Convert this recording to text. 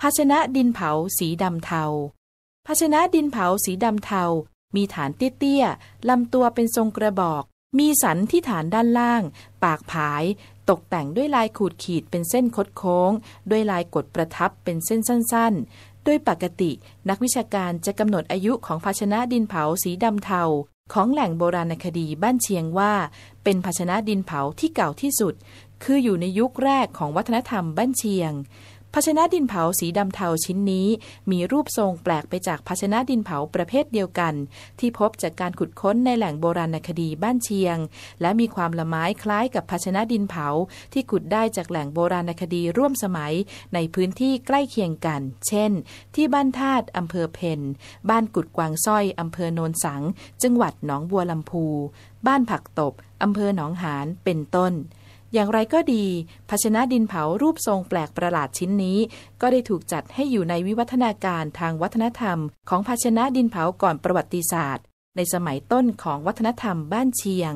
ภาชนะดินเผาสีดำเทา ภาชนะดินเผาสีดำเทา มีฐานเตี้ยๆ ลำตัวเป็นทรงกระบอก มีสันที่ฐานด้านล่าง ปากผาย ตกแต่งด้วยลายขูดขีดเป็นเส้นคดโค้ง ด้วยลายกดประทับเป็นเส้นสั้นๆโดยปกติ นักวิชาการจะกำหนดอายุของภาชนะดินเผาสีดำเทาของแหล่งโบราณคดีบ้านเชียงว่า เป็นภาชนะดินเผาที่เก่าที่สุด คืออยู่ในยุคแรกของวัฒนธรรมบ้านเชียงภาชนะดินเผาสีดำเทาชิ้นนี้มีรูปทรงแปลกไปจากภาชนะดินเผาประเภทเดียวกันที่พบจากการขุดค้นในแหล่งโบราณคดีบ้านเชียง และมีความละไม้คล้ายกับภาชนะดินเผาที่ขุดได้จากแหล่งโบราณคดีร่วมสมัยในพื้นที่ใกล้เคียงกัน เช่นที่บ้านธาตุอำเภอเพนบ้านกุดกวางส้อยอำเภอโนนสัง จังหวัดหนองบัวลำพูบ้านผักตบอำเภอหนองหานเป็นต้นอย่างไรก็ดี ภาชนะดินเผารูปทรงแปลกประหลาดชิ้นนี้ ก็ได้ถูกจัดให้อยู่ในวิวัฒนาการทางวัฒนธรรม ของภาชนะดินเผาก่อนประวัติศาสตร์ ในสมัยต้นของวัฒนธรรมบ้านเชียง